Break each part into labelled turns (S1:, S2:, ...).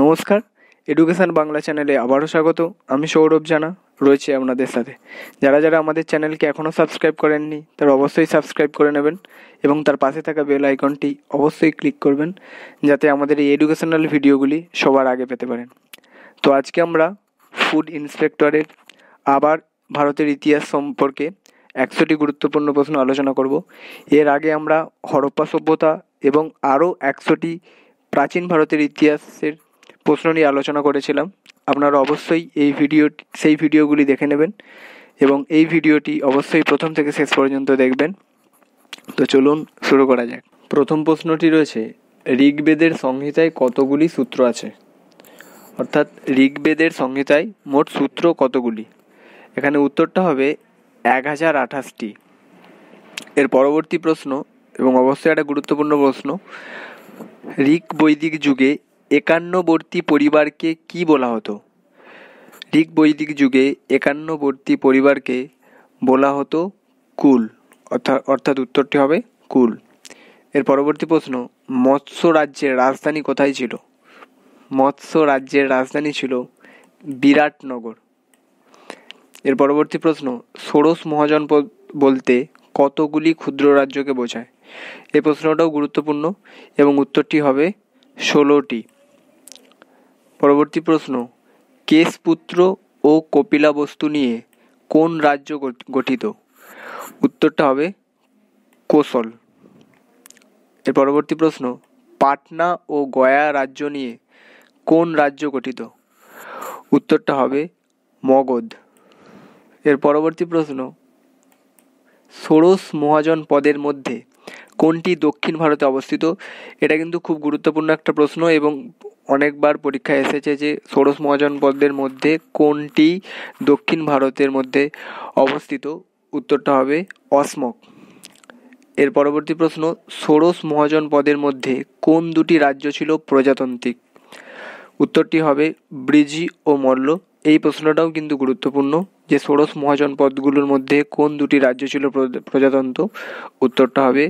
S1: নমস্কার এডুকেশান বাংলা চ্যানেলে আবারও স্বাগত আমি সৌরভ জানা রয়েছে আপনাদের সাথে যারা যারা আমাদের চ্যানেলকে এখনও সাবস্ক্রাইব করেননি তারা অবশ্যই সাবস্ক্রাইব করে নেবেন এবং তার পাশে থাকা বেল আইকনটি অবশ্যই ক্লিক করবেন যাতে আমাদের এই এডুকেশনাল ভিডিওগুলি সবার আগে পেতে পারেন তো আজকে আমরা ফুড ইন্সপেক্টরের আবার ভারতের ইতিহাস সম্পর্কে একশোটি গুরুত্বপূর্ণ প্রশ্ন আলোচনা করব এর আগে আমরা হরপ্পা সভ্যতা এবং আরও একশোটি প্রাচীন ভারতের ইতিহাসের প্রশ্ন নিয়ে আলোচনা করেছিলাম আপনারা অবশ্যই এই ভিডিও সেই ভিডিওগুলি দেখে নেবেন এবং এই ভিডিওটি অবশ্যই প্রথম থেকে শেষ পর্যন্ত দেখবেন তো চলুন শুরু করা যাক প্রথম প্রশ্নটি রয়েছে ঋগ্বেদের সংহিতায় কতগুলি সূত্র আছে অর্থাৎ ঋগ্বেদের সংহিতায় মোট সূত্র কতগুলি এখানে উত্তরটা হবে এক হাজার আঠাশটি এর পরবর্তী প্রশ্ন এবং অবশ্যই একটা গুরুত্বপূর্ণ প্রশ্ন ঋক বৈদিক যুগে একান্নবর্তী পরিবারকে কি বলা হতো ঋক বৈদিক যুগে একান্নবর্তী পরিবারকে বলা হতো কুল অর্থাৎ অর্থাৎ উত্তরটি হবে কুল এর পরবর্তী প্রশ্ন মৎস্য রাজ্যের রাজধানী কোথায় ছিল মৎস্য রাজ্যের রাজধানী ছিল বিরাটনগর এর পরবর্তী প্রশ্ন ষোড়শ মহাজন বলতে কতগুলি ক্ষুদ্র রাজ্যকে বোঝায় এই প্রশ্নটাও গুরুত্বপূর্ণ এবং উত্তরটি হবে ষোলোটি পরবর্তী প্রশ্ন কেশপুত্র ও কপিলা বস্তু নিয়ে কোন রাজ্য গঠিত উত্তরটা হবে কোশল এর পরবর্তী প্রশ্ন পাটনা ও গয়া রাজ্য নিয়ে কোন রাজ্য গঠিত উত্তরটা হবে মগধ এর পরবর্তী প্রশ্ন ষোড়শ মহাজন পদের মধ্যে কোনটি দক্ষিণ ভারতে অবস্থিত এটা কিন্তু খুব গুরুত্বপূর্ণ একটা প্রশ্ন এবং অনেকবার পরীক্ষায় এসেছে যে ষোড়শ মহাজন মহাজনপদের মধ্যে কোনটি দক্ষিণ ভারতের মধ্যে অবস্থিত উত্তরটা হবে অসমক এর পরবর্তী প্রশ্ন ষোড়শ মহাজন পদের মধ্যে কোন দুটি রাজ্য ছিল প্রজাতান্ত্রিক উত্তরটি হবে ব্রিজি ও মল্ল এই প্রশ্নটাও কিন্তু গুরুত্বপূর্ণ যে ষোড়শ মহাজন পদগুলোর মধ্যে কোন দুটি রাজ্য ছিল প্রজাতন্ত্র উত্তরটা হবে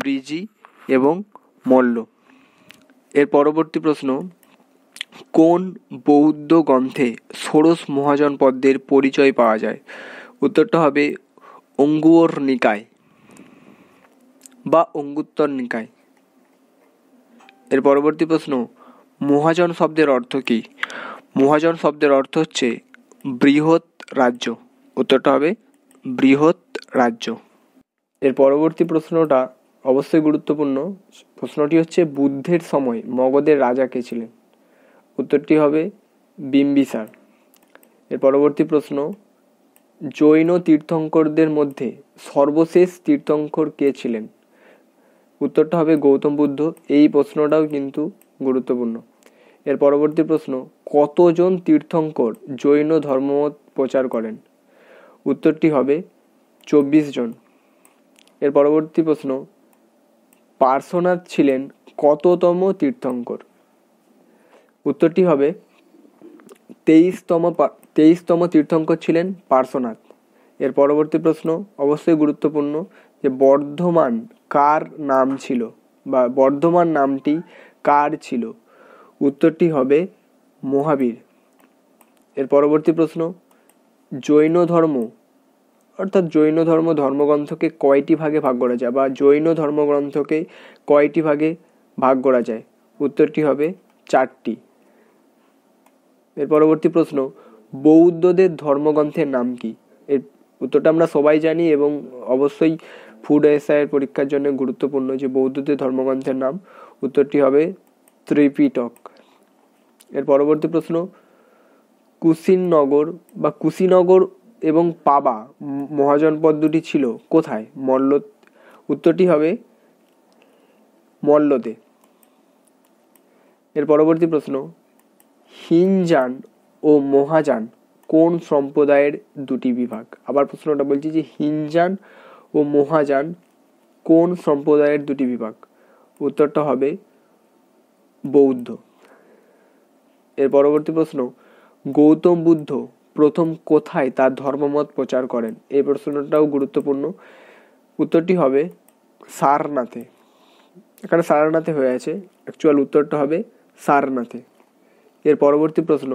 S1: ব্রিজি এবং মল্ল এর পরবর্তী প্রশ্ন কোন বৌদ্ধ গ্রন্থে ষোড়শ মহাজন পদ্মের পরিচয় পাওয়া যায় উত্তরটা হবে অঙ্গুর নিকায় বা অঙ্গুত্তর নিকায় এর পরবর্তী প্রশ্ন মহাজন শব্দের অর্থ কী মহাজন শব্দের অর্থ হচ্ছে বৃহৎ রাজ্য উত্তরটা হবে বৃহৎ রাজ্য এর পরবর্তী প্রশ্নটা অবশ্যই গুরুত্বপূর্ণ প্রশ্নটি হচ্ছে বুদ্ধের সময় মগধের রাজা কে ছিলেন উত্তরটি হবে বিম্বিসার এর পরবর্তী প্রশ্ন জৈন তীর্থঙ্করদের মধ্যে সর্বশেষ তীর্থঙ্কর কে ছিলেন উত্তরটা হবে গৌতম বুদ্ধ এই প্রশ্নটাও কিন্তু গুরুত্বপূর্ণ এর পরবর্তী প্রশ্ন কতজন তীর্থঙ্কর জৈন ধর্মমত প্রচার করেন উত্তরটি হবে চব্বিশ জন এর পরবর্তী প্রশ্ন পার্শ্বনাথ ছিলেন কততম তীর্থঙ্কর উত্তরটি হবে তেইশতম তেইশতম তীর্থঙ্কর ছিলেন পার্শ্বনাথ এর পরবর্তী প্রশ্ন অবশ্যই গুরুত্বপূর্ণ যে বর্ধমান কার নাম ছিল বা বর্ধমান নামটি কার ছিল উত্তরটি হবে মহাবীর এর পরবর্তী প্রশ্ন জৈন ধর্ম অর্থাৎ জৈন ধর্ম ধর্মগ্রন্থকে কয়টি ভাগে ভাগ করা যায় বা জৈন ধর্মগ্রন্থকে কয়টি ভাগে ভাগ করা যায় উত্তরটি হবে চারটি এর পরবর্তী প্রশ্ন বৌদ্ধদের ধর্মগ্রন্থের নাম কি এর উত্তরটা আমরা সবাই জানি এবং অবশ্যই ফুড এসআইয়ের পরীক্ষার জন্য গুরুত্বপূর্ণ যে বৌদ্ধদের ধর্মগ্রন্থের নাম উত্তরটি হবে ত্রিপিটক এর পরবর্তী প্রশ্ন কুশিনগর বা কুশিনগর এবং পাবা মহাজনপদ দুটি ছিল কোথায় মল্ল উত্তরটি হবে মল্লতে এর পরবর্তী প্রশ্ন হিনজান ও মহাজান কোন সম্প্রদায়ের দুটি বিভাগ আবার প্রশ্নটা বলছি যে হিনজান ও মহাজান কোন সম্প্রদায়ের দুটি বিভাগ উত্তরটা হবে বৌদ্ধ এর পরবর্তী প্রশ্ন গৌতম বুদ্ধ প্রথম কোথায় তার ধর্মমত প্রচার করেন এই প্রশ্নটাও গুরুত্বপূর্ণ উত্তরটি হবে সারনাথে এখানে সারনাথে হয়ে আছে অ্যাকচুয়াল উত্তরটা হবে সারনাথে এর পরবর্তী প্রশ্ন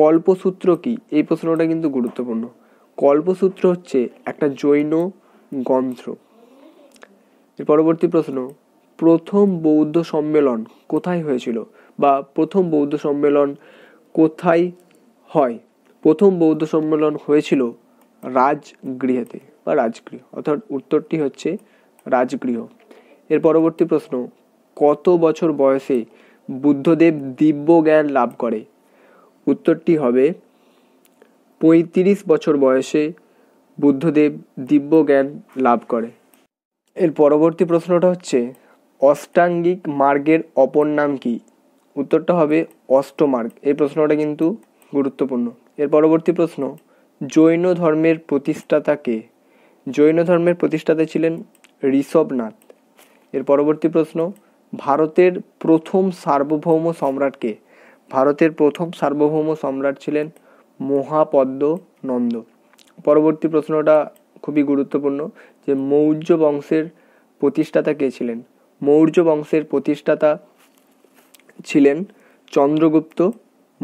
S1: কল্পসূত্র কি এই প্রশ্নটা কিন্তু গুরুত্বপূর্ণ কল্পসূত্র হচ্ছে একটা জৈন গ্রন্থ এর পরবর্তী প্রশ্ন প্রথম বৌদ্ধ সম্মেলন কোথায় হয়েছিল বা প্রথম বৌদ্ধ সম্মেলন কোথায় হয় প্রথম বৌদ্ধ সম্মেলন হয়েছিল রাজগৃহেতে বা রাজগৃহ অর্থাৎ উত্তরটি হচ্ছে রাজগৃহ এর পরবর্তী প্রশ্ন কত বছর বয়সে বুদ্ধদেব দিব্য জ্ঞান লাভ করে উত্তরটি হবে পঁয়ত্রিশ বছর বয়সে বুদ্ধদেব দিব্য জ্ঞান লাভ করে এর পরবর্তী প্রশ্নটা হচ্ছে অষ্টাঙ্গিক মার্গের অপর নাম কি উত্তরটা হবে অষ্টমার্গ এই প্রশ্নটা কিন্তু গুরুত্বপূর্ণ এর পরবর্তী প্রশ্ন জৈন ধর্মের প্রতিষ্ঠাতা কে জৈন ধর্মের প্রতিষ্ঠাতা ছিলেন ঋষভনাথ এর পরবর্তী প্রশ্ন ভারতের প্রথম সার্বভৌম সম্রাট কে ভারতের প্রথম সার্বভৌম সম্রাট ছিলেন মহাপদ্ম নন্দ পরবর্তী প্রশ্নটা খুবই গুরুত্বপূর্ণ যে মৌর্য বংশের প্রতিষ্ঠাতা কে ছিলেন মৌর্য বংশের প্রতিষ্ঠাতা ছিলেন চন্দ্রগুপ্ত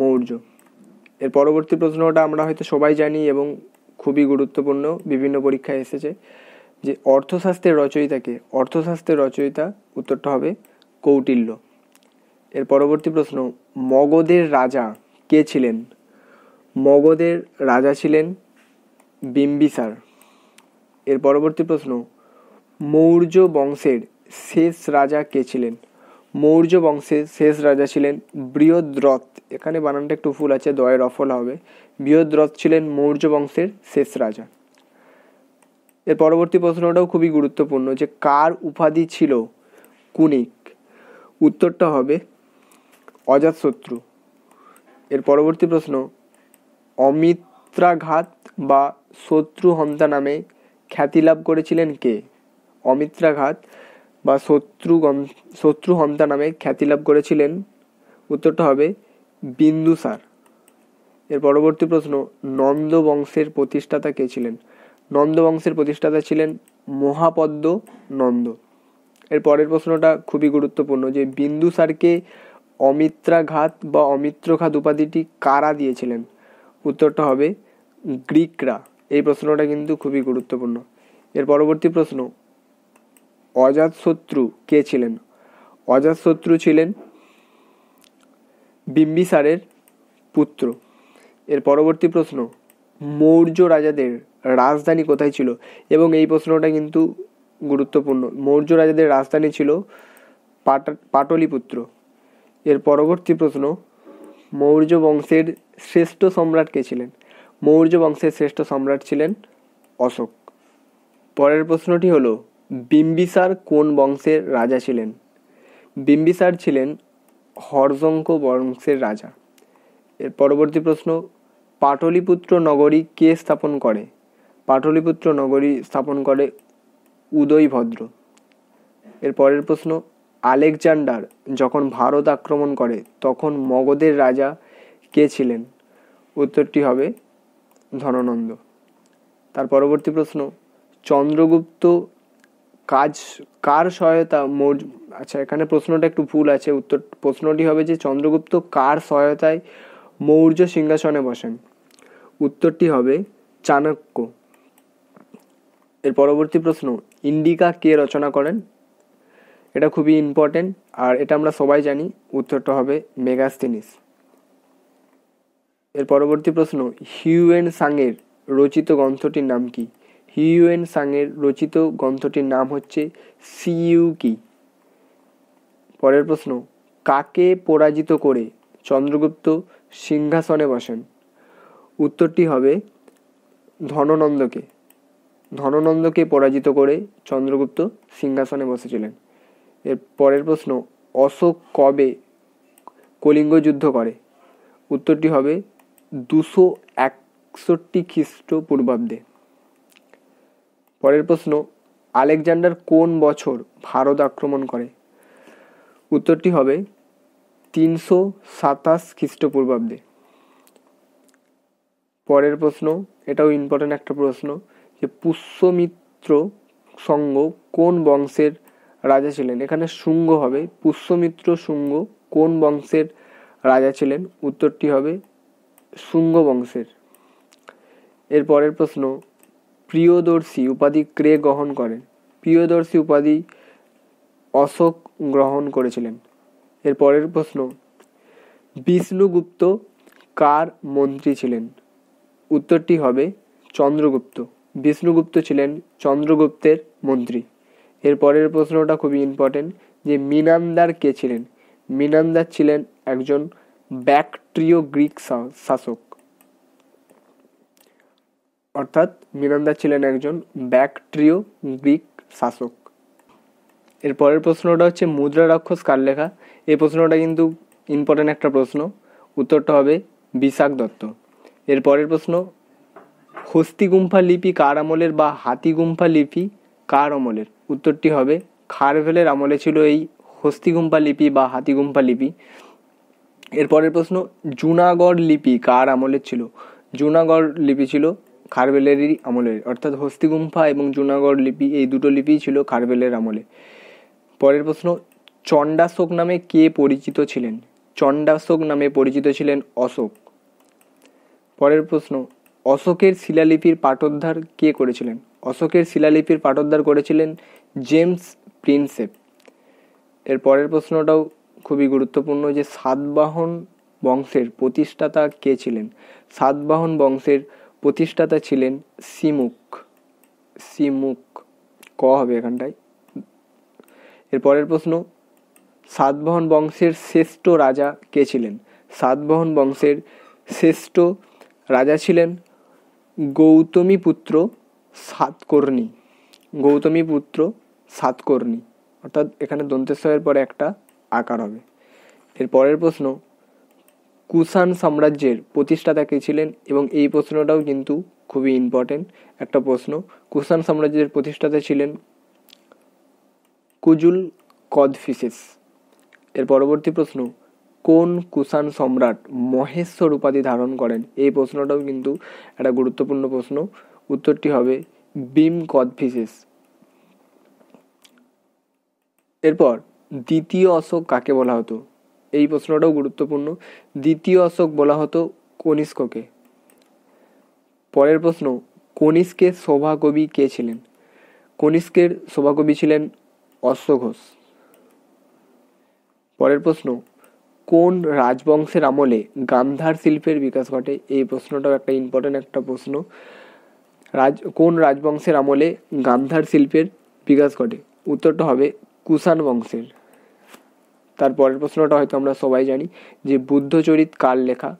S1: মৌর্য এর পরবর্তী প্রশ্নটা আমরা হয়তো সবাই জানি এবং খুবই গুরুত্বপূর্ণ বিভিন্ন পরীক্ষায় এসেছে যে অর্থশাস্ত্রের রচয়িতাকে অর্থশাস্ত্রের রচয়িতা উত্তরটা হবে কৌটিল্য এর পরবর্তী প্রশ্ন মগধের রাজা কে ছিলেন মগধের রাজা ছিলেন বিম্বিসার এর পরবর্তী প্রশ্ন মৌর্য বংশের শেষ রাজা কে ছিলেন মৌর্য বংশের শেষ রাজা ছিলেন বৃহদ্রথ এখানে বানানটা একটু ফুল আছে দয়ের অফল হবে বৃহদ্রথ ছিলেন মৌর্য বংশের শেষ রাজা এর পরবর্তী প্রশ্নটাও খুবই গুরুত্বপূর্ণ যে কার উপাধি ছিল কুনিক উত্তরটা হবে অজাতশত্রু এর পরবর্তী প্রশ্ন অমিত্রাঘাত বা শত্রু হন্তা নামে খ্যাতি লাভ করেছিলেন কে অমিত্রাঘাত বা শত্রু শত্রু হন্তা নামে খ্যাতি লাভ করেছিলেন উত্তরটা হবে বিন্দুসার এর পরবর্তী প্রশ্ন নন্দ বংশের প্রতিষ্ঠাতা কে ছিলেন নন্দ বংশের প্রতিষ্ঠাতা ছিলেন মহাপদ্ম নন্দ এর পরের প্রশ্নটা খুবই গুরুত্বপূর্ণ যে বিন্দুসারকে অমিত্রাঘাত বা অমিত্রঘাত উপাধিটি কারা দিয়েছিলেন উত্তরটা হবে গ্রিকরা এই প্রশ্নটা কিন্তু খুবই গুরুত্বপূর্ণ এর পরবর্তী প্রশ্ন অজাতশত্রু কে ছিলেন অজাতশত্রু ছিলেন বিম্বিসারের পুত্র এর পরবর্তী প্রশ্ন মৌর্য রাজাদের রাজধানী কোথায় ছিল এবং এই প্রশ্নটা কিন্তু গুরুত্বপূর্ণ মৌর্য রাজাদের রাজধানী ছিল পাট পাটলিপুত্র এর পরবর্তী প্রশ্ন মৌর্য বংশের শ্রেষ্ঠ সম্রাট কে ছিলেন মৌর্য বংশের শ্রেষ্ঠ সম্রাট ছিলেন অশোক পরের প্রশ্নটি হলো বিম্বিসার কোন বংশের রাজা ছিলেন বিম্বিসার ছিলেন হরজঙ্ক বংশের রাজা এর পরবর্তী প্রশ্ন পাটলিপুত্র নগরী কে স্থাপন করে পাটলিপুত্র নগরী স্থাপন করে উদয়ভদ্র এর পরের প্রশ্ন আলেকজান্ডার যখন ভারত আক্রমণ করে তখন মগধের রাজা কে ছিলেন উত্তরটি হবে ধননন্দ তার পরবর্তী প্রশ্ন চন্দ্রগুপ্ত কাজ কার সহায়তা মৌর্য আচ্ছা এখানে প্রশ্নটা একটু ভুল আছে উত্তর প্রশ্নটি হবে যে চন্দ্রগুপ্ত কার সহায়তায় মৌর্য সিংহাসনে বসেন উত্তরটি হবে চাণক্য এর পরবর্তী প্রশ্ন ইন্ডিকা কে রচনা করেন এটা খুবই ইম্পর্টেন্ট আর এটা আমরা সবাই জানি উত্তরটা হবে মেগাস্তিনিস এর পরবর্তী প্রশ্ন এন সাংয়ের রচিত গ্রন্থটির নাম কি হিউয়েন সাংয়ের রচিত গ্রন্থটির নাম হচ্ছে কি পরের প্রশ্ন কাকে পরাজিত করে চন্দ্রগুপ্ত সিংহাসনে বসেন উত্তরটি হবে ধননন্দকে ধননন্দকে পরাজিত করে চন্দ্রগুপ্ত সিংহাসনে বসেছিলেন এর পরের প্রশ্ন অশোক কবে কলিঙ্গ যুদ্ধ করে উত্তরটি হবে দুশো একষট্টি খ্রিস্টপূর্বাব্দে পরের প্রশ্ন আলেকজান্ডার কোন বছর ভারত আক্রমণ করে উত্তরটি হবে তিনশো সাতাশ খ্রিস্টপূর্বাব্দে পরের প্রশ্ন এটাও ইম্পর্ট্যান্ট একটা প্রশ্ন যে পুষ্যমিত্র সঙ্গ কোন বংশের রাজা ছিলেন এখানে শুঙ্গ হবে পুষ্যমিত্র শুঙ্গ কোন বংশের রাজা ছিলেন উত্তরটি হবে শুঙ্গ বংশের এর পরের প্রশ্ন প্রিয়দর্শী উপাধি ক্রে গ্রহণ করেন প্রিয়দর্শী উপাধি অশোক গ্রহণ করেছিলেন এর পরের প্রশ্ন বিষ্ণুগুপ্ত কার মন্ত্রী ছিলেন উত্তরটি হবে চন্দ্রগুপ্ত বিষ্ণুগুপ্ত ছিলেন চন্দ্রগুপ্তের মন্ত্রী এর পরের প্রশ্নটা খুবই ইম্পর্টেন্ট যে মিনান্দার কে ছিলেন মিনান্দার ছিলেন একজন ব্যাকট্রিয় গ্রিক শাসক অর্থাৎ মিরান্দা ছিলেন একজন ব্যাকট্রিয় গ্রিক শাসক এরপরের প্রশ্নটা হচ্ছে মুদ্রা রাক্ষস কার লেখা এই প্রশ্নটা কিন্তু ইম্পর্ট্যান্ট একটা প্রশ্ন উত্তরটা হবে বিশাখ দত্ত এরপরের প্রশ্ন হস্তি গুম্ফা লিপি কার আমলের বা হাতি গুম্ফা লিপি কার আমলের উত্তরটি হবে খারভেলের আমলে ছিল এই হস্তি গুম্ফা লিপি বা হাতি গুম্ফা লিপি এরপরের প্রশ্ন জুনাগড় লিপি কার আমলের ছিল জুনাগড় লিপি ছিল খারবেলেরই আমলের অর্থাৎ হস্তি গুম্ফা এবং জুনাগড় লিপি এই দুটো লিপিই ছিল খারবেলের আমলে পরের প্রশ্ন চণ্ডাশোক নামে কে পরিচিত ছিলেন চণ্ডাশোক নামে পরিচিত ছিলেন অশোক পরের প্রশ্ন অশোকের শিলালিপির পাঠোদ্ধার কে করেছিলেন অশোকের শিলালিপির পাঠোদ্ধার করেছিলেন জেমস প্রিন্সেপ এর পরের প্রশ্নটাও খুবই গুরুত্বপূর্ণ যে সাতবাহন বংশের প্রতিষ্ঠাতা কে ছিলেন সাতবাহন বংশের প্রতিষ্ঠাতা ছিলেন সিমুক সিমুক ক হবে এখানটায় এরপরের প্রশ্ন সাতবাহন বংশের শ্রেষ্ঠ রাজা কে ছিলেন সাতবাহন বংশের শ্রেষ্ঠ রাজা ছিলেন গৌতমী পুত্র সাতকর্ণী গৌতমী পুত্র সাতকর্ণী অর্থাৎ এখানে দন্তেশ্বরের পরে একটা আকার হবে এর পরের প্রশ্ন কুষাণ সাম্রাজ্যের প্রতিষ্ঠাতা কে ছিলেন এবং এই প্রশ্নটাও কিন্তু খুবই ইম্পর্টেন্ট একটা প্রশ্ন কুষাণ সাম্রাজ্যের প্রতিষ্ঠাতা ছিলেন কুজুল কদফিসেস এর পরবর্তী প্রশ্ন কোন কুষাণ সম্রাট মহেশ্বর উপাধি ধারণ করেন এই প্রশ্নটাও কিন্তু একটা গুরুত্বপূর্ণ প্রশ্ন উত্তরটি হবে বিম কদফিসেস এরপর দ্বিতীয় অশোক কাকে বলা হতো এই প্রশ্নটাও গুরুত্বপূর্ণ দ্বিতীয় অশোক বলা হতো কনিষ্ককে পরের প্রশ্ন কনিষ্কের শোভাকবি কে ছিলেন কনিষ্কের শোভাকবি ছিলেন অশ্ব ঘোষ পরের প্রশ্ন কোন রাজবংশের আমলে গান্ধার শিল্পের বিকাশ ঘটে এই প্রশ্নটাও একটা ইম্পর্টেন্ট একটা প্রশ্ন রাজ কোন রাজবংশের আমলে গান্ধার শিল্পের বিকাশ ঘটে উত্তরটা হবে কুষাণ বংশের তার পরের প্রশ্নটা হয়তো আমরা সবাই জানি যে বুদ্ধচরিত কার লেখা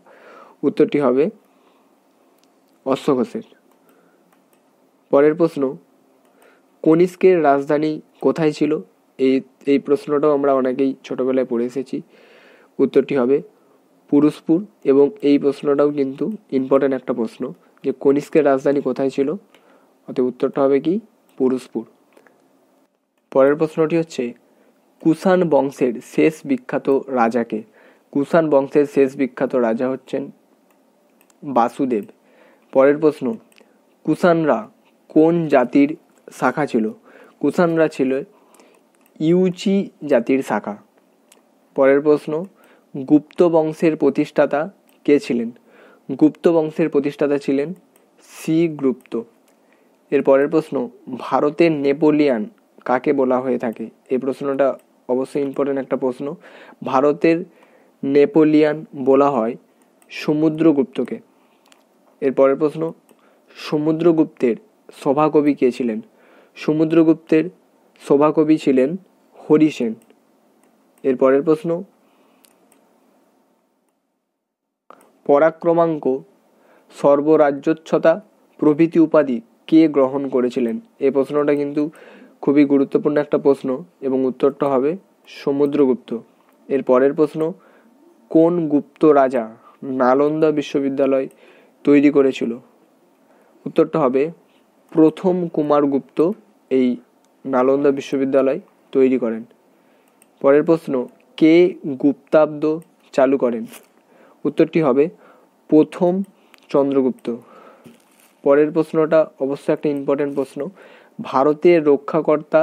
S1: উত্তরটি হবে অশ্বঘোষের পরের প্রশ্ন কনিষ্কের রাজধানী কোথায় ছিল এই এই প্রশ্নটাও আমরা অনেকেই ছোটোবেলায় পড়ে এসেছি উত্তরটি হবে পুরুষপুর এবং এই প্রশ্নটাও কিন্তু ইম্পর্ট্যান্ট একটা প্রশ্ন যে কনিষ্কের রাজধানী কোথায় ছিল অতএব উত্তরটা হবে কি পুরুষপুর পরের প্রশ্নটি হচ্ছে কুষাণ বংশের শেষ বিখ্যাত রাজাকে কুষাণ বংশের শেষ বিখ্যাত রাজা হচ্ছেন বাসুদেব পরের প্রশ্ন কুষাণরা কোন জাতির শাখা ছিল কুষাণরা ছিল ইউচি জাতির শাখা পরের প্রশ্ন গুপ্ত বংশের প্রতিষ্ঠাতা কে ছিলেন গুপ্ত বংশের প্রতিষ্ঠাতা ছিলেন সি গুপ্ত এর পরের প্রশ্ন ভারতের নেপোলিয়ান কাকে বলা হয়ে থাকে এই প্রশ্নটা অবশ্যই ইম্পর্টেন্ট একটা প্রশ্ন ভারতের নেপোলিয়ান বলা হয় সমুদ্রগুপ্তকে এর প্রশ্ন সমুদ্রগুপ্তের সভাকবি কে ছিলেন সমুদ্রগুপ্তের সভাকবি ছিলেন হরিসেন এর প্রশ্ন পরাক্রমাঙ্ক সর্বরাজ্যোচ্ছতা প্রভৃতি উপাধি কে গ্রহণ করেছিলেন এ প্রশ্নটা কিন্তু খুবই গুরুত্বপূর্ণ একটা প্রশ্ন এবং উত্তরটা হবে সমুদ্রগুপ্ত এর পরের প্রশ্ন কোন গুপ্ত রাজা নালন্দা বিশ্ববিদ্যালয় তৈরি করেছিল উত্তরটা হবে প্রথম কুমারগুপ্ত এই নালন্দা বিশ্ববিদ্যালয় তৈরি করেন পরের প্রশ্ন কে গুপ্তাব্দ চালু করেন উত্তরটি হবে প্রথম চন্দ্রগুপ্ত পরের প্রশ্নটা অবশ্যই একটা ইম্পর্টেন্ট প্রশ্ন ভারতের রক্ষাকর্তা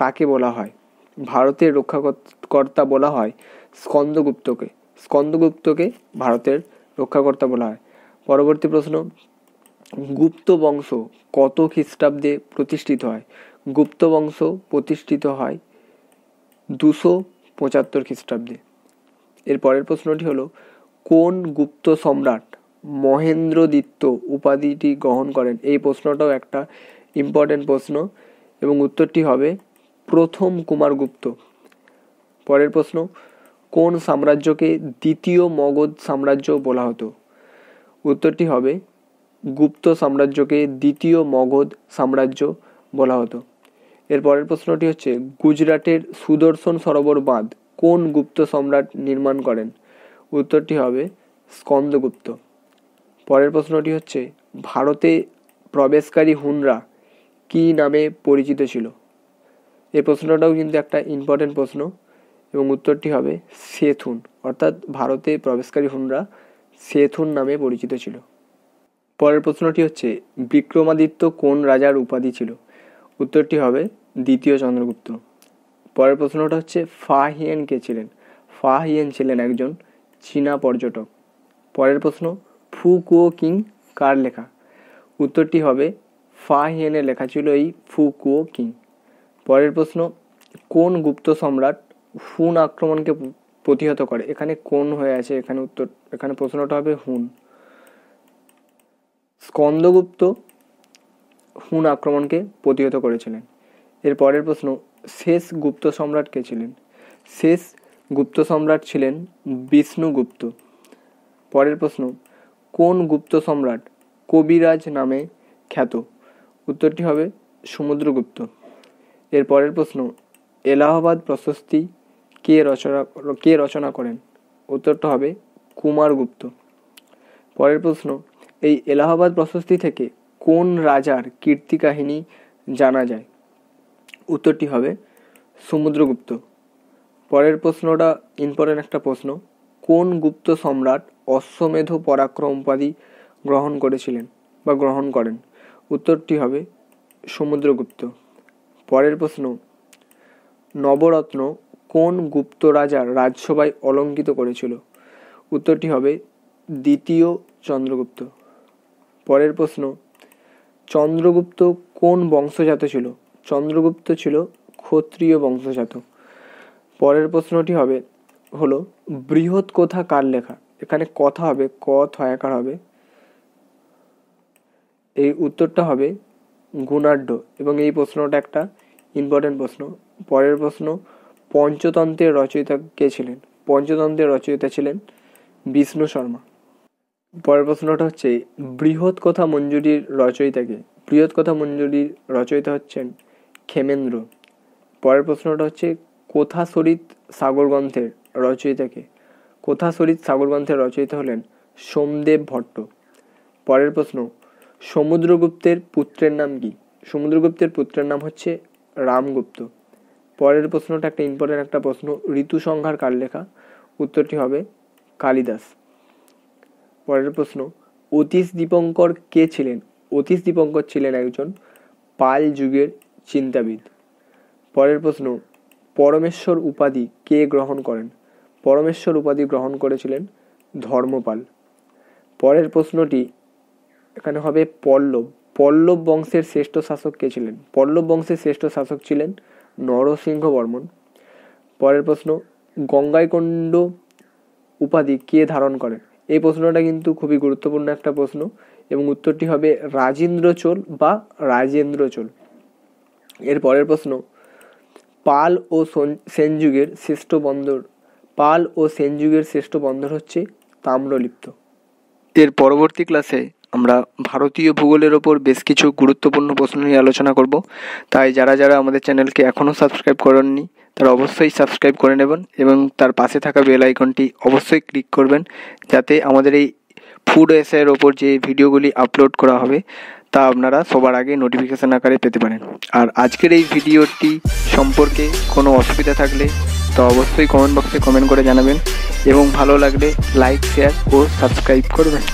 S1: কাকে বলা হয় ভারতের রক্ষাকর্তা বলা হয় স্কন্দগুপ্তকে স্কন্দগুপ্তকে ভারতের রক্ষাকর্তা বলা হয় পরবর্তী প্রশ্ন গুপ্ত বংশ কত খ্রিস্টাব্দে প্রতিষ্ঠিত হয় গুপ্ত বংশ প্রতিষ্ঠিত হয় দুশো পঁচাত্তর খ্রিস্টাব্দে এর পরের প্রশ্নটি হলো কোন গুপ্ত সম্রাট মহেন্দ্রদিত্য উপাধিটি গ্রহণ করেন এই প্রশ্নটাও একটা ইম্পর্ট্যান্ট প্রশ্ন এবং উত্তরটি হবে প্রথম কুমারগুপ্ত পরের প্রশ্ন কোন সাম্রাজ্যকে দ্বিতীয় মগধ সাম্রাজ্য বলা হতো উত্তরটি হবে গুপ্ত সাম্রাজ্যকে দ্বিতীয় মগধ সাম্রাজ্য বলা হতো এর পরের প্রশ্নটি হচ্ছে গুজরাটের সুদর্শন সরোবর বাঁধ কোন গুপ্ত সম্রাট নির্মাণ করেন উত্তরটি হবে স্কন্দগুপ্ত পরের প্রশ্নটি হচ্ছে ভারতে প্রবেশকারী হুনরা কি নামে পরিচিত ছিল এই প্রশ্নটাও কিন্তু একটা ইম্পর্টেন্ট প্রশ্ন এবং উত্তরটি হবে সেথুন অর্থাৎ ভারতে প্রবেশকারী হুনরা সেথুন নামে পরিচিত ছিল পরের প্রশ্নটি হচ্ছে বিক্রমাদিত্য কোন রাজার উপাধি ছিল উত্তরটি হবে দ্বিতীয় চন্দ্রগুপ্ত পরের প্রশ্নটা হচ্ছে ফা হিয়েন কে ছিলেন ফা হিয়েন ছিলেন একজন চীনা পর্যটক পরের প্রশ্ন ফু কুয়ো কিং কার লেখা উত্তরটি হবে ফা হিয়েনে লেখা ছিল এই ফু কুয়ো কিং পরের প্রশ্ন কোন গুপ্ত সম্রাট হুন আক্রমণকে প্রতিহত করে এখানে কোন হয়ে আছে এখানে উত্তর এখানে প্রশ্নটা হবে হুন স্কন্দগুপ্ত হুন আক্রমণকে প্রতিহত করেছিলেন এর পরের প্রশ্ন শেষ গুপ্ত সম্রাট কে ছিলেন শেষ গুপ্ত সম্রাট ছিলেন বিষ্ণুগুপ্ত পরের প্রশ্ন কোন গুপ্ত সম্রাট কবিরাজ নামে খ্যাত উত্তরটি হবে সমুদ্রগুপ্ত এর পরের প্রশ্ন এলাহাবাদ প্রশস্তি কে রচনা কে রচনা করেন উত্তরটা হবে কুমারগুপ্ত পরের প্রশ্ন এই এলাহাবাদ প্রশস্তি থেকে কোন রাজার কীর্তি কাহিনী জানা যায় উত্তরটি হবে সমুদ্রগুপ্ত পরের প্রশ্নটা ইম্পর্টেন্ট একটা প্রশ্ন কোন গুপ্ত সম্রাট অশ্বমেধ পরাক্রম উপাধি গ্রহণ করেছিলেন বা গ্রহণ করেন উত্তরটি হবে সমুদ্রগুপ্ত পরের প্রশ্ন নবরত্ন কোন গুপ্ত রাজার রাজসভায় অলঙ্কিত করেছিল উত্তরটি হবে দ্বিতীয় চন্দ্রগুপ্ত পরের প্রশ্ন চন্দ্রগুপ্ত কোন বংশজাত ছিল চন্দ্রগুপ্ত ছিল ক্ষত্রিয় বংশজাত পরের প্রশ্নটি হবে হলো বৃহৎ কথা কার লেখা এখানে কথা হবে ক থয়াকার হবে এই উত্তরটা হবে গুণাঢ্য এবং এই প্রশ্নটা একটা ইম্পর্টেন্ট প্রশ্ন পরের প্রশ্ন পঞ্চতন্ত্রের রচয়িতা কে ছিলেন পঞ্চতন্ত্রের রচয়িতা ছিলেন বিষ্ণু শর্মা পরের প্রশ্নটা হচ্ছে বৃহৎ কথা মঞ্জুরির রচয়িতাকে বৃহৎ কথা মঞ্জুরির রচয়িতা হচ্ছেন খেমেন্দ্র পরের প্রশ্নটা হচ্ছে কোথাসরিত সাগর গ্রন্থের রচয়িতাকে কোথাসরিত সাগর গ্রন্থের রচয়িতা হলেন সোমদেব ভট্ট পরের প্রশ্ন সমুদ্রগুপ্তের পুত্রের নাম কি সমুদ্রগুপ্তের পুত্রের নাম হচ্ছে রামগুপ্ত পরের প্রশ্নটা একটা ইম্পর্টেন্ট একটা প্রশ্ন ঋতু সংহার কার লেখা উত্তরটি হবে কালিদাস পরের প্রশ্ন অতীশ দীপঙ্কর কে ছিলেন অতীশ দীপঙ্কর ছিলেন একজন পাল যুগের চিন্তাবিদ পরের প্রশ্ন পরমেশ্বর উপাধি কে গ্রহণ করেন পরমেশ্বর উপাধি গ্রহণ করেছিলেন ধর্মপাল পরের প্রশ্নটি এখানে হবে পল্লব পল্লব বংশের শ্রেষ্ঠ শাসক কে ছিলেন পল্লব বংশের শ্রেষ্ঠ শাসক ছিলেন নরসিংহ বর্মন পরের প্রশ্ন গঙ্গাইকণ্ড উপাধি কে ধারণ করেন এই প্রশ্নটা কিন্তু খুবই গুরুত্বপূর্ণ একটা প্রশ্ন এবং উত্তরটি হবে রাজেন্দ্র চোল বা রাজেন্দ্র চোল এর পরের প্রশ্ন পাল ও সেন যুগের শ্রেষ্ঠ বন্দর পাল ও সেন যুগের শ্রেষ্ঠ বন্দর হচ্ছে তাম্রলিপ্ত এর পরবর্তী ক্লাসে আমরা ভারতীয় ভূগোলের ওপর বেশ কিছু গুরুত্বপূর্ণ প্রশ্ন নিয়ে আলোচনা করব তাই যারা যারা আমাদের চ্যানেলকে এখনও সাবস্ক্রাইব করেননি তারা অবশ্যই সাবস্ক্রাইব করে নেবেন এবং তার পাশে থাকা বেল আইকনটি অবশ্যই ক্লিক করবেন যাতে আমাদের এই ফুড এসের ওপর যে ভিডিওগুলি আপলোড করা হবে তা আপনারা সবার আগে নোটিফিকেশান আকারে পেতে পারেন আর আজকের এই ভিডিওটি সম্পর্কে কোনো অসুবিধা থাকলে তো অবশ্যই কমেন্ট বক্সে কমেন্ট করে জানাবেন এবং ভালো লাগলে লাইক শেয়ার ও সাবস্ক্রাইব করবেন